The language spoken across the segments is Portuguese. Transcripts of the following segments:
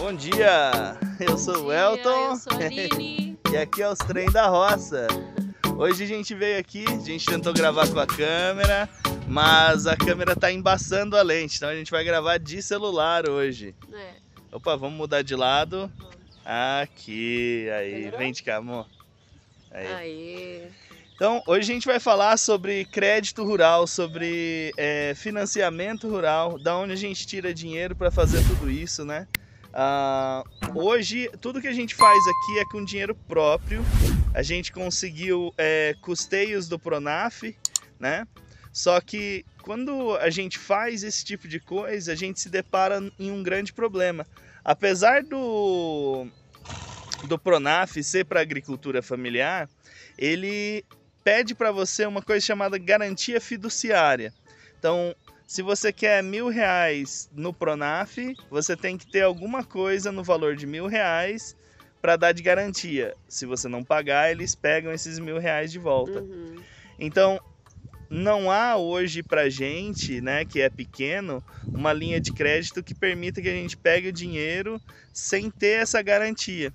Bom dia, eu Bom sou o Elton. Eu sou a Aline. e aqui é os Trem da Roça. Hoje a gente veio aqui, a gente tentou gravar com a câmera, mas a câmera tá embaçando a lente, então a gente vai gravar de celular hoje. É. Opa, vamos mudar de lado. Aqui, aí, Melhorou? vem de cá, amor. Aí. Aê. Então, hoje a gente vai falar sobre crédito rural, sobre é, financiamento rural, da onde a gente tira dinheiro para fazer tudo isso, né? Uh, hoje, tudo que a gente faz aqui é com dinheiro próprio. A gente conseguiu é, custeios do Pronaf, né? Só que quando a gente faz esse tipo de coisa, a gente se depara em um grande problema. Apesar do, do Pronaf ser para agricultura familiar, ele pede para você uma coisa chamada garantia fiduciária. Então, se você quer mil reais no Pronaf, você tem que ter alguma coisa no valor de mil reais para dar de garantia. Se você não pagar, eles pegam esses mil reais de volta. Uhum. Então, não há hoje para gente, né, que é pequeno, uma linha de crédito que permita que a gente pegue o dinheiro sem ter essa garantia.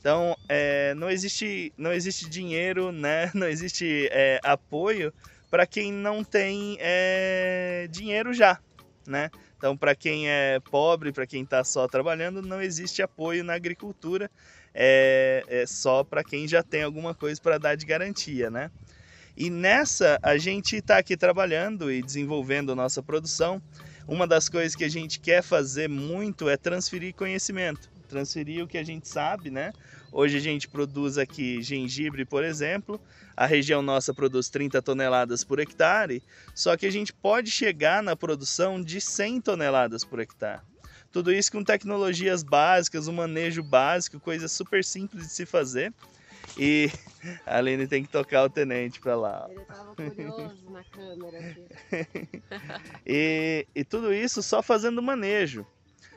Então, é, não existe, não existe dinheiro, né, não existe é, apoio para quem não tem é, dinheiro já, né? Então, para quem é pobre, para quem está só trabalhando, não existe apoio na agricultura, é, é só para quem já tem alguma coisa para dar de garantia, né? E nessa, a gente está aqui trabalhando e desenvolvendo nossa produção. Uma das coisas que a gente quer fazer muito é transferir conhecimento, transferir o que a gente sabe, né? Hoje a gente produz aqui gengibre, por exemplo. A região nossa produz 30 toneladas por hectare, só que a gente pode chegar na produção de 100 toneladas por hectare. Tudo isso com tecnologias básicas, um manejo básico, coisa super simples de se fazer. E a Aline tem que tocar o tenente para lá. Ele estava curioso na câmera aqui. e, e tudo isso só fazendo manejo,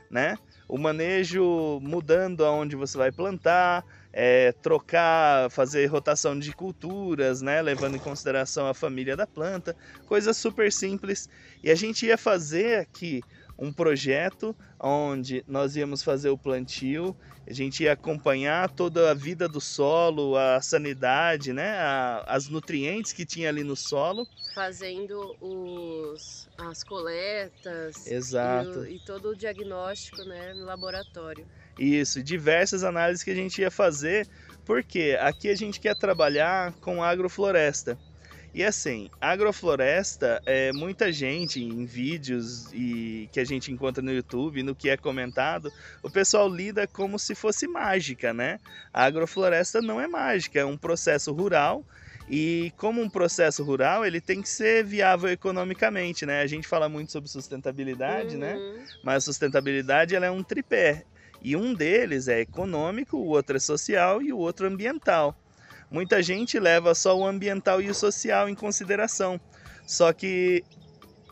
né? o manejo mudando aonde você vai plantar, é, trocar, fazer rotação de culturas, né, levando em consideração a família da planta, coisas super simples. E a gente ia fazer aqui um projeto onde nós íamos fazer o plantio, a gente ia acompanhar toda a vida do solo, a sanidade, né, a, as nutrientes que tinha ali no solo. Fazendo os, as coletas Exato. E, e todo o diagnóstico né, no laboratório. Isso, diversas análises que a gente ia fazer, porque aqui a gente quer trabalhar com agrofloresta. E assim, agrofloresta, é, muita gente em vídeos e que a gente encontra no YouTube, no que é comentado, o pessoal lida como se fosse mágica, né? A agrofloresta não é mágica, é um processo rural e como um processo rural, ele tem que ser viável economicamente, né? A gente fala muito sobre sustentabilidade, né? uhum. né? Mas sustentabilidade ela é um tripé. E um deles é econômico, o outro é social e o outro ambiental. Muita gente leva só o ambiental e o social em consideração. Só que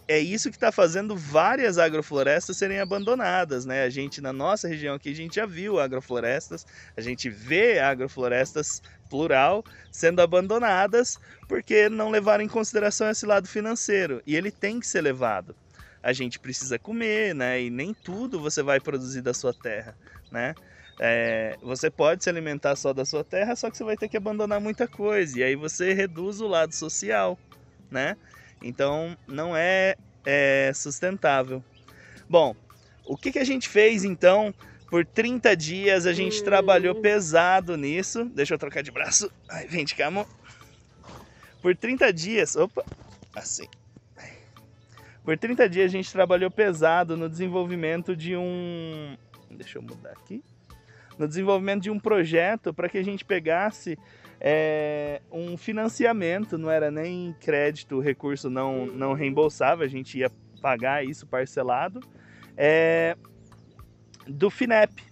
é isso que está fazendo várias agroflorestas serem abandonadas, né? A gente na nossa região aqui a gente já viu agroflorestas, a gente vê agroflorestas plural sendo abandonadas porque não levaram em consideração esse lado financeiro e ele tem que ser levado. A gente precisa comer, né? E nem tudo você vai produzir da sua terra, né? É, você pode se alimentar só da sua terra, só que você vai ter que abandonar muita coisa. E aí você reduz o lado social, né? Então não é, é sustentável. Bom, o que, que a gente fez então? Por 30 dias a gente hum. trabalhou pesado nisso. Deixa eu trocar de braço. Ai, vem de cá, amor. Por 30 dias. Opa! Assim. Por 30 dias a gente trabalhou pesado no desenvolvimento de um. Deixa eu mudar aqui no desenvolvimento de um projeto para que a gente pegasse é, um financiamento, não era nem crédito, recurso não, não reembolsável, a gente ia pagar isso parcelado, é, do FINEP,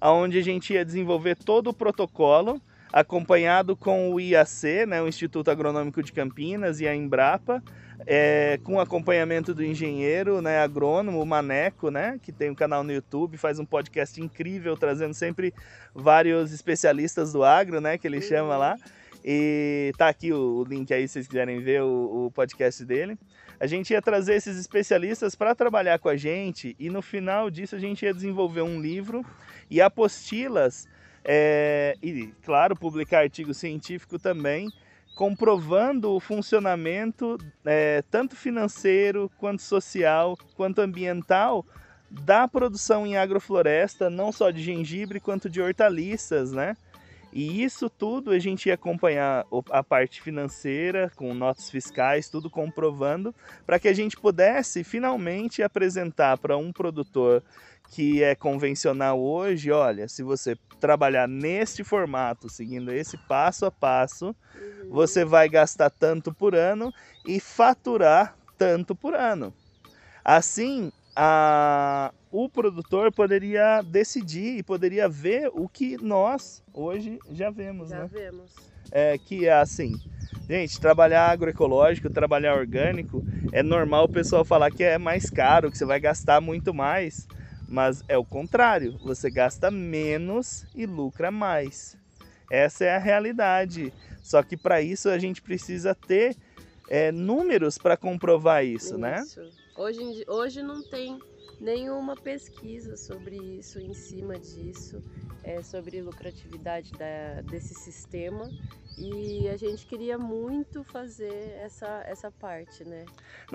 onde a gente ia desenvolver todo o protocolo acompanhado com o IAC, né, o Instituto Agronômico de Campinas e a Embrapa, é, com acompanhamento do engenheiro, né, agrônomo, Maneco, né, que tem um canal no YouTube, faz um podcast incrível, trazendo sempre vários especialistas do agro, né, que ele uhum. chama lá. E tá aqui o, link aí se vocês quiserem ver o, o podcast dele. A gente ia trazer esses especialistas para trabalhar com a gente e no final disso a gente ia desenvolver um livro e apostilas é, e, claro, publicar artigo científico também, comprovando o funcionamento é, tanto financeiro, quanto social, quanto ambiental da produção em agrofloresta, não só de gengibre quanto de hortaliças, né? E isso tudo a gente ia acompanhar a parte financeira, com notas fiscais, tudo comprovando, para que a gente pudesse finalmente apresentar para um produtor que é convencional hoje, olha, se você trabalhar neste formato, seguindo esse passo a passo, uhum. você vai gastar tanto por ano e faturar tanto por ano. Assim, a, o produtor poderia decidir e poderia ver o que nós hoje já vemos, já né? vemos. É, que é assim, gente, trabalhar agroecológico, trabalhar orgânico, é normal o pessoal falar que é mais caro, que você vai gastar muito mais. Mas é o contrário, você gasta menos e lucra mais. Essa é a realidade. Só que para isso a gente precisa ter é, números para comprovar isso, né? isso. né? Hoje, hoje não tem nenhuma pesquisa sobre isso, em cima disso é, sobre lucratividade da, desse sistema e a gente queria muito fazer essa, essa parte né,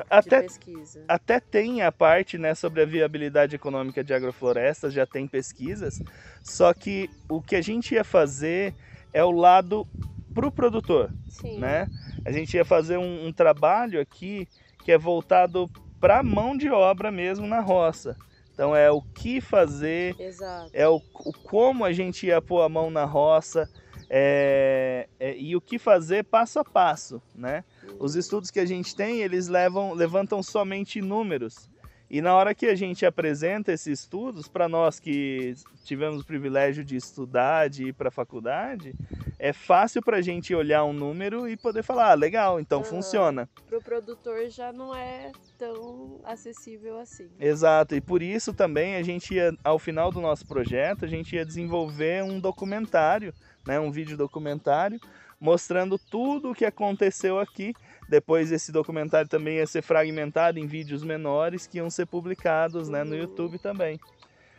até, de pesquisa. Até tem a parte né, sobre a viabilidade econômica de agroflorestas, já tem pesquisas, só que o que a gente ia fazer é o lado para o produtor. Sim. Né? A gente ia fazer um, um trabalho aqui que é voltado para mão de obra mesmo na roça. Então é o que fazer, Exato. é o, o, como a gente ia pôr a mão na roça é, é, e o que fazer passo a passo, né? Os uhum. estudos que a gente tem, eles levam, levantam somente números, e na hora que a gente apresenta esses estudos, para nós que tivemos o privilégio de estudar, de ir para a faculdade, é fácil para a gente olhar um número e poder falar, ah, legal, então uhum. funciona. Para o produtor já não é tão acessível assim. Exato, e por isso também a gente ia, ao final do nosso projeto, a gente ia desenvolver um documentário, né, um vídeo documentário, mostrando tudo o que aconteceu aqui. Depois esse documentário também ia ser fragmentado em vídeos menores que iam ser publicados né, no uhum. YouTube também.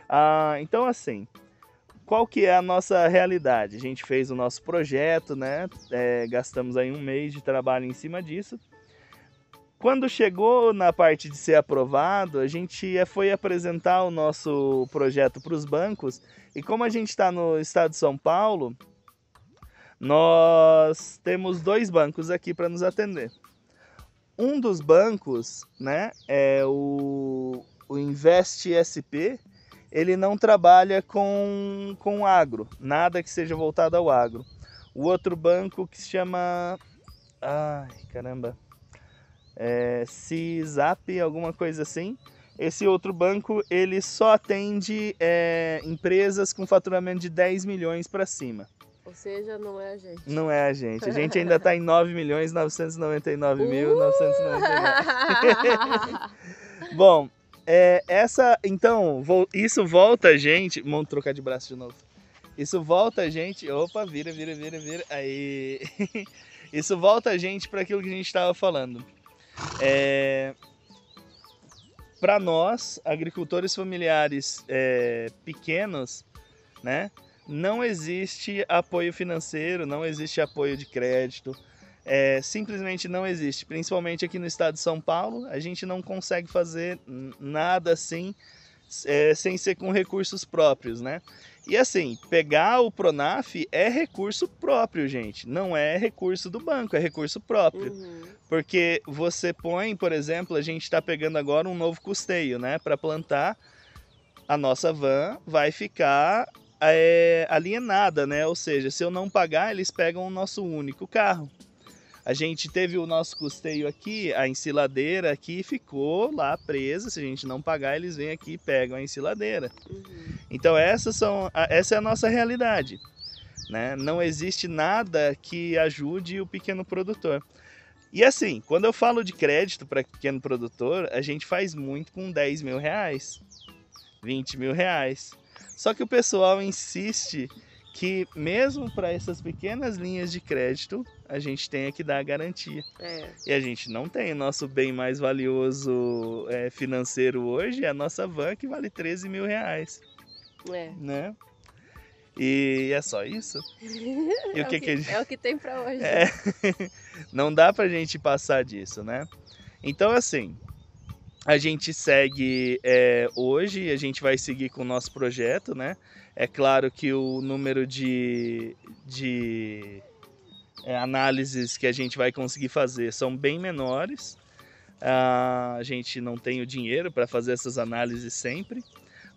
Ah, então assim, qual que é a nossa realidade? A gente fez o nosso projeto, né? É, gastamos aí um mês de trabalho em cima disso. Quando chegou na parte de ser aprovado, a gente eh, foi apresentar o nosso projeto para os bancos e como a gente está no estado de São Paulo, nós temos dois bancos aqui para nos atender. Um dos bancos, né, é o, o Invest SP, ele não trabalha com, com agro, nada que seja voltado ao agro. O outro banco que se chama. Ai, caramba. É, CISAP, alguma coisa assim. Esse outro banco ele só atende é, empresas com faturamento de 10 milhões para cima. Ou seja, não é a gente. Não é a gente. A gente ainda está em 9 milhões 999 mil uh! Bom, é, essa. Então, vou, isso volta a gente. Vamos trocar de braço de novo. Isso volta a gente. Opa, vira, vira, vira, vira. Aí. Isso volta a gente para aquilo que a gente estava falando. É, para nós, agricultores familiares é, pequenos, né? não existe apoio financeiro, não existe apoio de crédito, é, simplesmente não existe. Principalmente aqui no estado de São Paulo, a gente não consegue fazer nada assim é, sem ser com recursos próprios, né? E assim, pegar o Pronaf é recurso próprio, gente. Não é recurso do banco, é recurso próprio. Uhum. Porque você põe, por exemplo, a gente está pegando agora um novo custeio, né? Para plantar, a nossa van vai ficar é, alienada, né? Ou seja, se eu não pagar, eles pegam o nosso único carro. A gente teve o nosso custeio aqui, a ensiladeira aqui ficou lá presa. Se a gente não pagar, eles vêm aqui e pegam a ensiladeira. Uhum. Então essas são, essa é a nossa realidade. Né? Não existe nada que ajude o pequeno produtor. E assim, quando eu falo de crédito para pequeno produtor, a gente faz muito com 10 mil reais, 20 mil reais. Só que o pessoal insiste que mesmo para essas pequenas linhas de crédito, a gente tem é que dar a garantia. É. E a gente não tem. Nosso bem mais valioso é, financeiro hoje é a nossa van, que vale 13 mil reais. É. Né? E é só isso? E é, o que, que é gente... é o que tem para hoje. É. Não dá para a gente passar disso, né? Então, assim, a gente segue é, hoje, a gente vai seguir com o nosso projeto, né? É claro que o número de, de é, análises que a gente vai conseguir fazer são bem menores. Ah, a gente não tem o dinheiro para fazer essas análises sempre.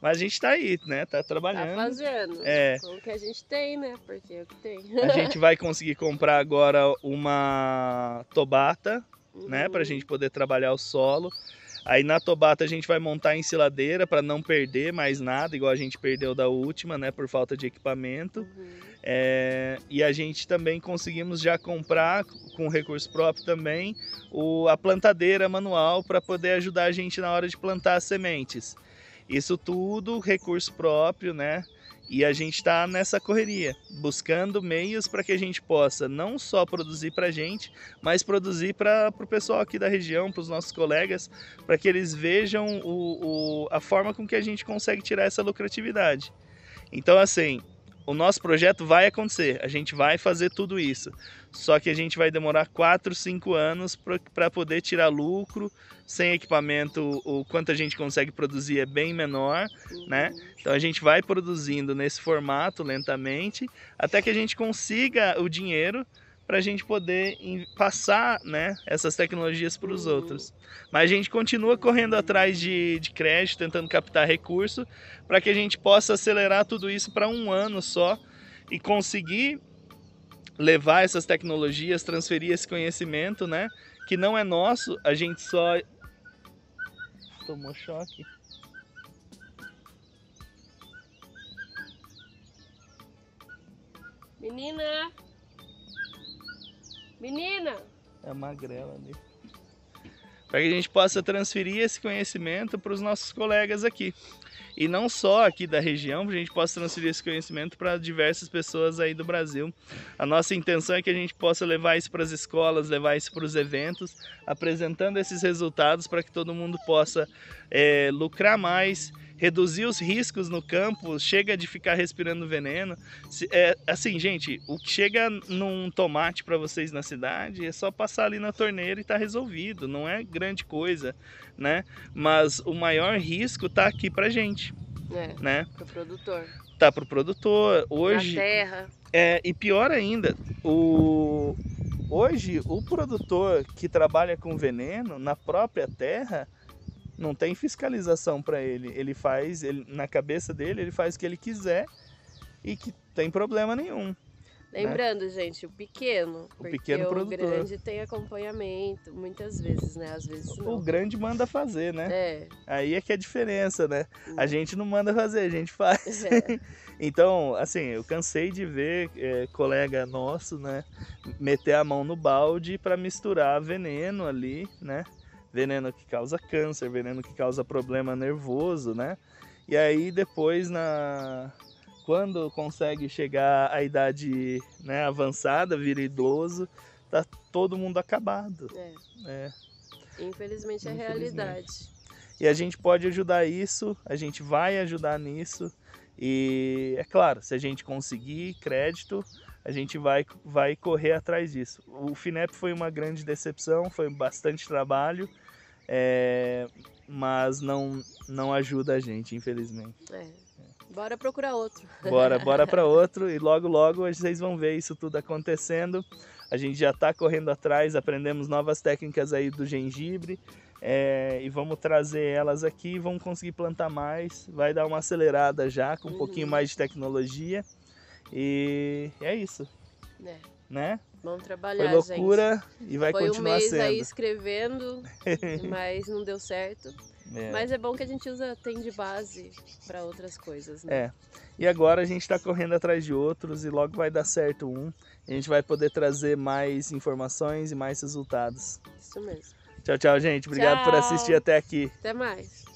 Mas a gente está aí, né? Tá trabalhando. Tá fazendo. É. Com o que a gente tem, né? Porque é o que tem. a gente vai conseguir comprar agora uma tobata, uhum. né? Pra uhum. gente poder trabalhar o solo. Aí na Tobata a gente vai montar em ciladeira para não perder mais nada, igual a gente perdeu da última, né? Por falta de equipamento. Uhum. É, e a gente também conseguimos já comprar com recurso próprio também o, a plantadeira manual para poder ajudar a gente na hora de plantar as sementes. Isso tudo recurso próprio, né? E a gente está nessa correria, buscando meios para que a gente possa não só produzir para a gente, mas produzir para o pessoal aqui da região, para os nossos colegas, para que eles vejam o, o, a forma com que a gente consegue tirar essa lucratividade. Então, assim, o nosso projeto vai acontecer, a gente vai fazer tudo isso. Só que a gente vai demorar 4, 5 anos para poder tirar lucro. Sem equipamento, o quanto a gente consegue produzir é bem menor, né? Então a gente vai produzindo nesse formato lentamente até que a gente consiga o dinheiro para a gente poder passar né, essas tecnologias para os uhum. outros. Mas a gente continua correndo atrás de, de crédito, tentando captar recurso, para que a gente possa acelerar tudo isso para um ano só e conseguir levar essas tecnologias, transferir esse conhecimento, né? Que não é nosso, a gente só. Tomou choque. Menina! Menina! É magrela ali. Né? Para que a gente possa transferir esse conhecimento para os nossos colegas aqui. E não só aqui da região, a gente possa transferir esse conhecimento para diversas pessoas aí do Brasil. A nossa intenção é que a gente possa levar isso para as escolas, levar isso para os eventos, apresentando esses resultados para que todo mundo possa é, lucrar mais reduzir os riscos no campo, chega de ficar respirando veneno. É, assim, gente, o que chega num tomate para vocês na cidade é só passar ali na torneira e tá resolvido, não é grande coisa, né? Mas o maior risco tá aqui pra gente. É, né? Pro produtor. Tá pro produtor. Hoje. Na terra. É, e pior ainda, o hoje o produtor que trabalha com veneno na própria terra não tem fiscalização para ele. Ele faz, ele, na cabeça dele, ele faz o que ele quiser e que tem problema nenhum. Né? Lembrando, né? gente, o pequeno. O pequeno o produtor. grande tem acompanhamento, muitas vezes, né? Às vezes não. O grande manda fazer, né? É. Aí é que é a diferença, né? Uhum. A gente não manda fazer, a gente faz. É. então, assim, eu cansei de ver é, colega nosso, né? Meter a mão no balde para misturar veneno ali, né? veneno que causa câncer, veneno que causa problema nervoso, né? E aí depois na quando consegue chegar à idade né, avançada, vira idoso, tá todo mundo acabado. É. é. Infelizmente é a realidade. E a gente pode ajudar isso, a gente vai ajudar nisso. E é claro, se a gente conseguir crédito, a gente vai, vai correr atrás disso. O FINEP foi uma grande decepção, foi bastante trabalho, é, mas não, não ajuda a gente, infelizmente. É. Bora procurar outro. Bora, bora para outro e logo, logo vocês vão ver isso tudo acontecendo. A gente já está correndo atrás, aprendemos novas técnicas aí do gengibre é, e vamos trazer elas aqui. Vamos conseguir plantar mais, vai dar uma acelerada já com um pouquinho uhum. mais de tecnologia e é isso. É né? Vamos trabalhar, Foi loucura gente. e vai Foi continuar sendo. Foi um mês sendo. aí escrevendo, mas não deu certo. É. Mas é bom que a gente usa, tem de base para outras coisas, né? É. E agora a gente está correndo atrás de outros e logo vai dar certo um. A gente vai poder trazer mais informações e mais resultados. Isso mesmo. Tchau, tchau, gente. Obrigado tchau. por assistir até aqui. Até mais.